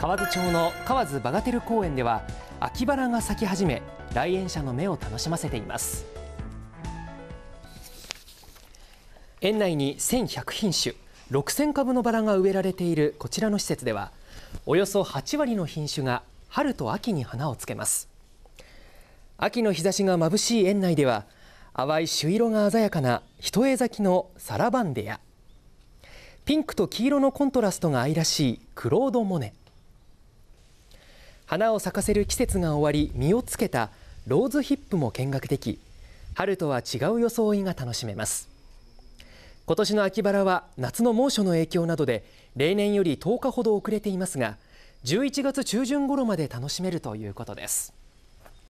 河津町の河津バガテル公園では秋バラが咲き始め来園者の目を楽しませています園内に1100品種6000株のバラが植えられているこちらの施設ではおよそ8割の品種が春と秋に花をつけます秋の日差しが眩しい園内では淡い朱色が鮮やかな一重咲きのサラバンデやピンクと黄色のコントラストが愛らしいクロード・モネ花を咲かせる季節が終わり実をつけたローズヒップも見学でき春とは違う装いが楽しめます今年の秋バラは夏の猛暑の影響などで例年より10日ほど遅れていますが11月中旬頃まで楽しめるということです